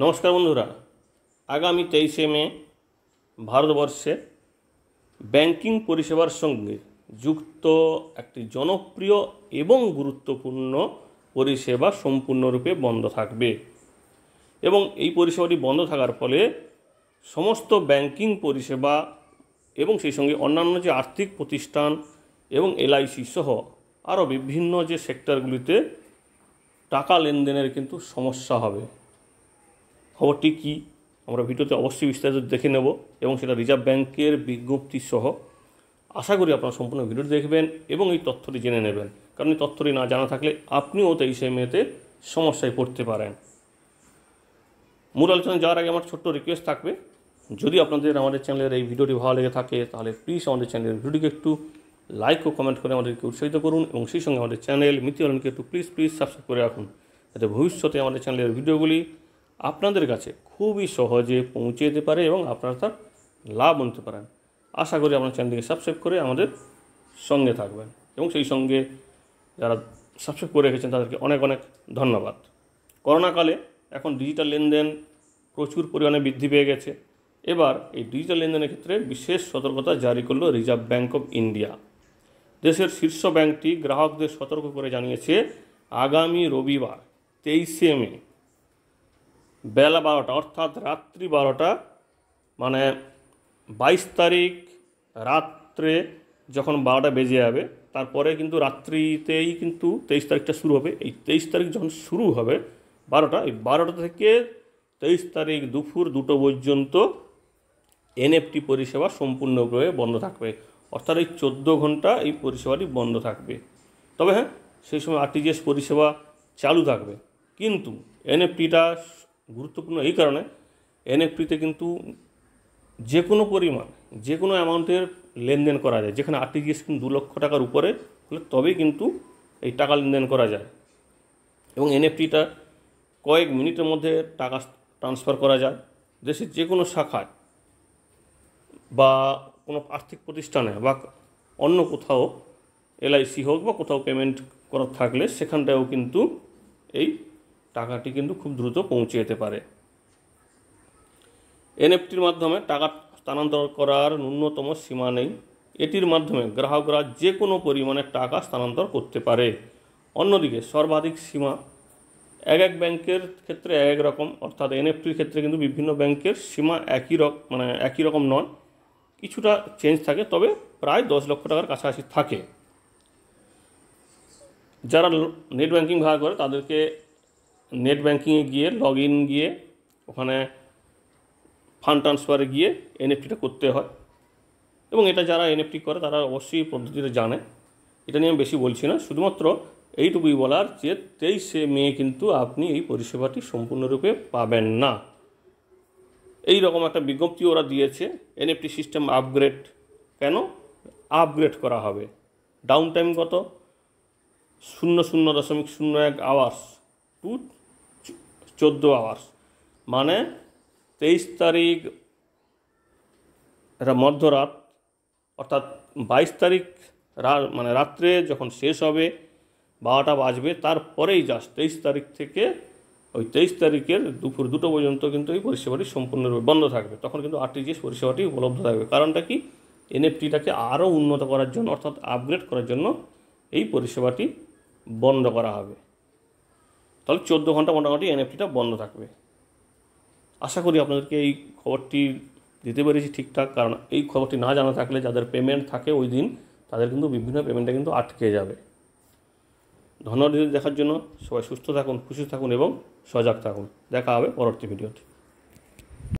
নমস্কার বন্ধুরা আগামী তেইশে মে ভারতবর্ষে ব্যাংকিং পরিষেবার সঙ্গে যুক্ত একটি জনপ্রিয় এবং গুরুত্বপূর্ণ পরিষেবা সম্পূর্ণরূপে বন্ধ থাকবে এবং এই পরিষেবাটি বন্ধ থাকার ফলে সমস্ত ব্যাংকিং পরিষেবা এবং সেই সঙ্গে অন্যান্য যে আর্থিক প্রতিষ্ঠান এবং এলআইসি সহ আরও বিভিন্ন যে সেক্টরগুলিতে টাকা লেনদেনের কিন্তু সমস্যা হবে খবরটি কি আমরা ভিডিওতে অবশ্যই বিস্তারিত দেখে নেব এবং সেটা রিজার্ভ ব্যাংকের বিজ্ঞপ্তি সহ আশা করি আপনারা সম্পূর্ণ ভিডিও দেখবেন এবং এই তথ্যটি জেনে নেবেন কারণ এই তথ্যটি না জানা থাকলে আপনিও তেইশে মেতে সমস্যায় পড়তে পারেন মূল আলোচনায় যাওয়ার আগে আমার ছোট্ট রিকোয়েস্ট থাকবে যদি আপনাদের আমাদের চ্যানেলের এই ভিডিওটি ভালো লেগে থাকে তাহলে প্লিজ আমাদের চ্যানেলের ভিডিওটিকে একটু লাইক ও কমেন্ট করে আমাদেরকে উৎসাহিত করুন এবং সেই সঙ্গে আমাদের চ্যানেল মিতি একটু প্লিজ প্লিজ সাবস্ক্রাইব করে রাখুন যাতে ভবিষ্যতে আমাদের চ্যানেলের ভিডিওগুলি আপনাদের কাছে খুবই সহজে পৌঁছে যেতে পারে এবং আপনারা তার লাভ আনতে পারেন আশা করি আপনার চ্যানেলটিকে সাবস্ক্রাইব করে আমাদের সঙ্গে থাকবেন এবং সেই সঙ্গে যারা সাবস্ক্রাইব করে রেখেছেন তাদেরকে অনেক অনেক ধন্যবাদ করোনাকালে এখন ডিজিটাল লেনদেন প্রচুর পরিমাণে বৃদ্ধি পেয়ে গেছে এবার এই ডিজিটাল লেনদেনের ক্ষেত্রে বিশেষ সতর্কতা জারি করল রিজার্ভ ব্যাঙ্ক অফ ইন্ডিয়া দেশের শীর্ষ ব্যাংকটি গ্রাহকদের সতর্ক করে জানিয়েছে আগামী রবিবার তেইশে মে বেলা বারোটা অর্থাৎ রাত্রি বারোটা মানে বাইশ তারিখ রাত্রে যখন বারোটা বেজে যাবে তারপরে কিন্তু রাত্রিতেই কিন্তু তেইশ তারিখটা শুরু হবে এই তেইশ তারিখ যখন শুরু হবে বারোটা এই বারোটা থেকে তেইশ তারিখ দুপুর দুটো পর্যন্ত এনএফটি পরিষেবা সম্পূর্ণভাবে বন্ধ থাকবে অর্থাৎ এই চোদ্দো ঘন্টা এই পরিষেবাটি বন্ধ থাকবে তবে হ্যাঁ সেই সময় আরটিজিএস পরিষেবা চালু থাকবে কিন্তু এনএফটিটা গুরুত্বপূর্ণ এই কারণে এনএফটিতে কিন্তু যে কোনো পরিমাণ যে কোনো অ্যামাউন্টের লেনদেন করা যায় যেখানে আরটিজিএস কিন্তু দু লক্ষ টাকার উপরে হলে তবেই কিন্তু এই টাকা লেনদেন করা যায় এবং এনএফটিটা কয়েক মিনিটের মধ্যে টাকা ট্রান্সফার করা যায় দেশের যে কোনো শাখায় বা কোনো আর্থিক প্রতিষ্ঠানে বা অন্য কোথাও এলআইসি হোক বা কোথাও পেমেন্ট করার থাকলে সেখানটাও কিন্তু এই টাকাটি কিন্তু খুব দ্রুত পৌঁছে যেতে পারে এনএফটির মাধ্যমে টাকা স্থানান্তর করার ন্যূনতম সীমা নেই এটির মাধ্যমে গ্রাহকরা যে কোনো পরিমাণে টাকা স্থানান্তর করতে পারে অন্যদিকে সর্বাধিক সীমা এক এক ব্যাংকের ক্ষেত্রে এক এক রকম অর্থাৎ এনএফটির ক্ষেত্রে কিন্তু বিভিন্ন ব্যাংকের সীমা একই রকম মানে একই রকম নয় কিছুটা চেঞ্জ থাকে তবে প্রায় দশ লক্ষ টাকার কাছাকাছি থাকে যারা নেট ব্যাংকিং ভাড়া করে তাদেরকে নেট ব্যাঙ্কিংয়ে গিয়ে লগ ইন গিয়ে ওখানে ফান্ড ট্রান্সফারে গিয়ে এনএফটিটা করতে হয় এবং এটা যারা এনএফটি করে তারা অবশ্যই পদ্ধতিটা জানে এটা নিয়ে আমি বেশি বলছি না শুধুমাত্র এইটুকুই বলার যে তেইশে মে কিন্তু আপনি এই পরিষেবাটি সম্পূর্ণরূপে পাবেন না এই রকম একটা বিজ্ঞপ্তি ওরা দিয়েছে এনএফটি সিস্টেম আপগ্রেড কেন আপগ্রেড করা হবে ডাউন টাইম কত শূন্য শূন্য দশমিক শূন্য এক আওয়ার্স টু চোদ্দো আওয়ার মানে তেইশ তারিখ মধ্যরাত অর্থাৎ বাইশ তারিখ মানে রাত্রে যখন শেষ হবে বারোটা বাজবে তারপরেই জাস্ট তেইশ তারিখ থেকে ওই তেইশ তারিখের দুপুর দুটো পর্যন্ত কিন্তু এই পরিষেবাটি সম্পূর্ণরূপে বন্ধ থাকবে তখন কিন্তু আরটিজিএস পরিষেবাটি উপলব্ধ থাকবে কারণটা কি এনএফটিটাকে আরও উন্নত করার জন্য অর্থাৎ আপগ্রেড করার জন্য এই পরিষেবাটি বন্ধ করা হবে তাহলে চোদ্দো ঘন্টা মোটামুটি এনএফটিটা বন্ধ থাকবে আশা করি আপনাদেরকে এই খবরটি দিতে পেরেছি ঠিকঠাক কারণ এই খবরটি না জানা থাকলে যাদের পেমেন্ট থাকে ওই দিন তাদের কিন্তু বিভিন্ন পেমেন্টটা কিন্তু আটকে যাবে ধন্যবাদ দেখার জন্য সবাই সুস্থ থাকুন খুশি থাকুন এবং সজাগ থাকুন দেখা হবে পরবর্তী ভিডিওতে